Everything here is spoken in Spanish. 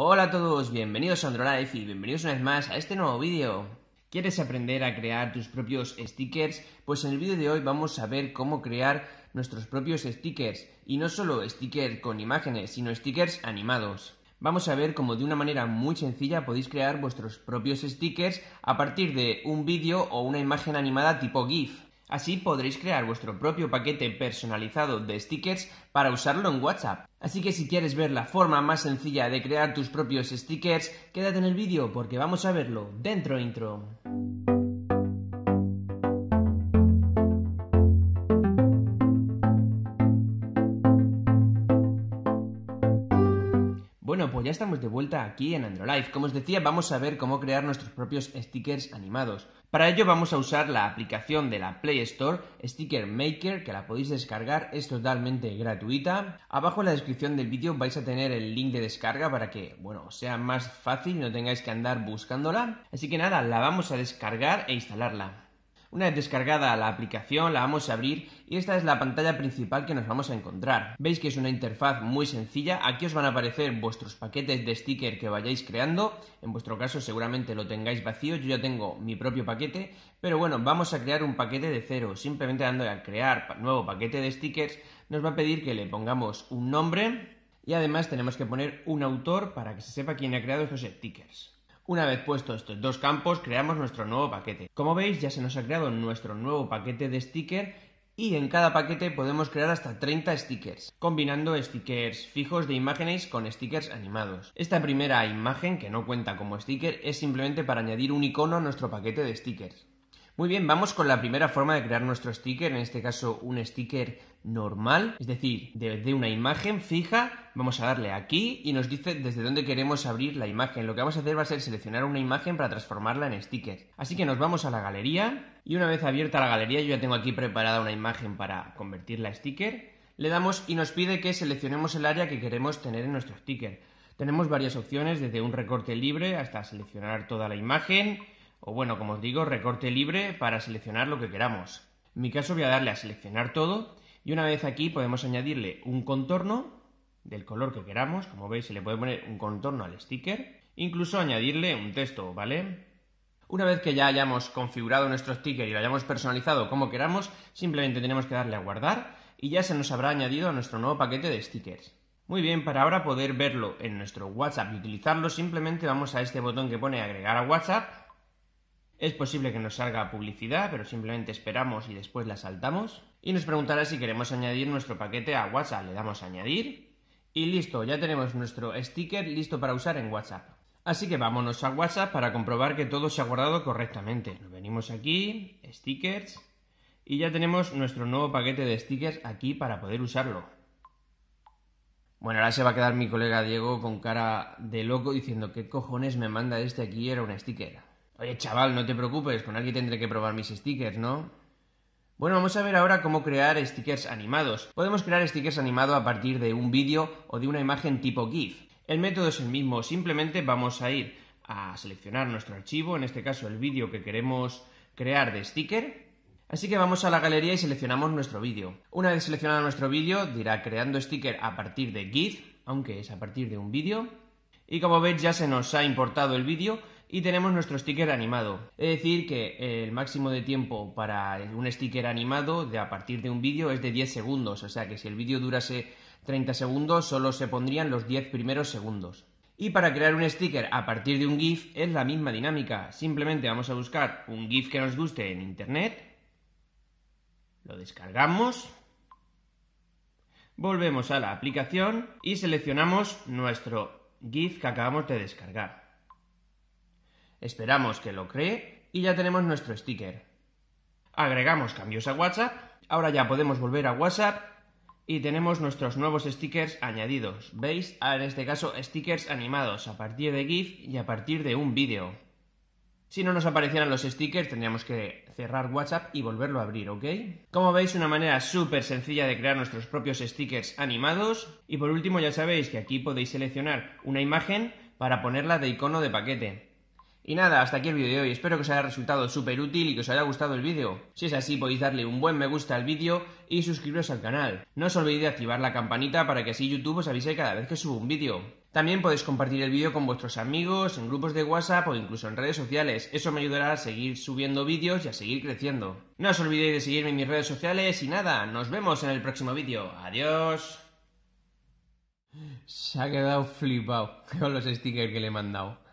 Hola a todos, bienvenidos a Androlife y bienvenidos una vez más a este nuevo vídeo. ¿Quieres aprender a crear tus propios stickers? Pues en el vídeo de hoy vamos a ver cómo crear nuestros propios stickers, y no solo stickers con imágenes, sino stickers animados. Vamos a ver cómo de una manera muy sencilla podéis crear vuestros propios stickers a partir de un vídeo o una imagen animada tipo GIF. Así podréis crear vuestro propio paquete personalizado de stickers para usarlo en WhatsApp. Así que si quieres ver la forma más sencilla de crear tus propios stickers, quédate en el vídeo porque vamos a verlo dentro intro. ya estamos de vuelta aquí en AndroLife. Como os decía, vamos a ver cómo crear nuestros propios stickers animados. Para ello vamos a usar la aplicación de la Play Store Sticker Maker, que la podéis descargar, es totalmente gratuita. Abajo en la descripción del vídeo vais a tener el link de descarga para que, bueno, sea más fácil, no tengáis que andar buscándola. Así que nada, la vamos a descargar e instalarla. Una vez descargada la aplicación, la vamos a abrir y esta es la pantalla principal que nos vamos a encontrar. Veis que es una interfaz muy sencilla. Aquí os van a aparecer vuestros paquetes de sticker que vayáis creando. En vuestro caso seguramente lo tengáis vacío. Yo ya tengo mi propio paquete. Pero bueno, vamos a crear un paquete de cero. Simplemente dando a crear nuevo paquete de stickers, nos va a pedir que le pongamos un nombre. Y además tenemos que poner un autor para que se sepa quién ha creado estos stickers. Una vez puestos estos dos campos, creamos nuestro nuevo paquete. Como veis, ya se nos ha creado nuestro nuevo paquete de sticker y en cada paquete podemos crear hasta 30 stickers, combinando stickers fijos de imágenes con stickers animados. Esta primera imagen, que no cuenta como sticker, es simplemente para añadir un icono a nuestro paquete de stickers. Muy bien, vamos con la primera forma de crear nuestro sticker, en este caso un sticker normal, es decir, de, una imagen fija, vamos a darle aquí y nos dice desde dónde queremos abrir la imagen. Lo que vamos a hacer va a ser seleccionar una imagen para transformarla en sticker. Así que nos vamos a la galería y una vez abierta la galería yo ya tengo aquí preparada una imagen para convertirla en sticker. Le damos y nos pide que seleccionemos el área que queremos tener en nuestro sticker. Tenemos varias opciones, desde un recorte libre hasta seleccionar toda la imagen, o bueno, como os digo, recorte libre para seleccionar lo que queramos. En mi caso voy a darle a seleccionar todo y una vez aquí podemos añadirle un contorno del color que queramos. Como veis se le puede poner un contorno al sticker, incluso añadirle un texto, ¿vale? Una vez que ya hayamos configurado nuestro sticker y lo hayamos personalizado como queramos, simplemente tenemos que darle a guardar y ya se nos habrá añadido a nuestro nuevo paquete de stickers. Muy bien, para ahora poder verlo en nuestro WhatsApp y utilizarlo, simplemente vamos a este botón que pone agregar a WhatsApp es posible que nos salga publicidad, pero simplemente esperamos y después la saltamos. Y nos preguntará si queremos añadir nuestro paquete a WhatsApp. Le damos a añadir. Y listo, ya tenemos nuestro sticker listo para usar en WhatsApp. Así que vámonos a WhatsApp para comprobar que todo se ha guardado correctamente. Nos venimos aquí, stickers, y ya tenemos nuestro nuevo paquete de stickers aquí para poder usarlo. Bueno, ahora se va a quedar mi colega Diego con cara de loco diciendo qué cojones me manda este aquí, era una sticker. Oye, chaval, no te preocupes, con alguien tendré que probar mis stickers, ¿no? Bueno, vamos a ver ahora cómo crear stickers animados. Podemos crear stickers animados a partir de un vídeo o de una imagen tipo GIF. El método es el mismo, simplemente vamos a ir a seleccionar nuestro archivo, en este caso el vídeo que queremos crear de sticker. Así que vamos a la galería y seleccionamos nuestro vídeo. Una vez seleccionado nuestro vídeo, dirá creando sticker a partir de GIF, aunque es a partir de un vídeo. Y como veis ya se nos ha importado el vídeo, y tenemos nuestro sticker animado. Es decir, que el máximo de tiempo para un sticker animado de a partir de un vídeo es de 10 segundos, o sea que si el vídeo durase 30 segundos solo se pondrían los 10 primeros segundos. Y para crear un sticker a partir de un GIF es la misma dinámica, simplemente vamos a buscar un GIF que nos guste en internet, lo descargamos, volvemos a la aplicación y seleccionamos nuestro GIF que acabamos de descargar. Esperamos que lo cree y ya tenemos nuestro sticker. Agregamos cambios a WhatsApp. Ahora ya podemos volver a WhatsApp y tenemos nuestros nuevos stickers añadidos. ¿Veis? Ah, en este caso, stickers animados a partir de GIF y a partir de un vídeo. Si no nos aparecieran los stickers, tendríamos que cerrar WhatsApp y volverlo a abrir, ¿ok? Como veis, una manera súper sencilla de crear nuestros propios stickers animados. Y por último, ya sabéis que aquí podéis seleccionar una imagen para ponerla de icono de paquete. Y nada, hasta aquí el vídeo de hoy. Espero que os haya resultado súper útil y que os haya gustado el vídeo. Si es así, podéis darle un buen me gusta al vídeo y suscribiros al canal. No os olvidéis de activar la campanita para que así YouTube os avise cada vez que subo un vídeo. También podéis compartir el vídeo con vuestros amigos, en grupos de WhatsApp o incluso en redes sociales. Eso me ayudará a seguir subiendo vídeos y a seguir creciendo. No os olvidéis de seguirme en mis redes sociales y nada, nos vemos en el próximo vídeo. Adiós. Se ha quedado flipado con los stickers que le he mandado.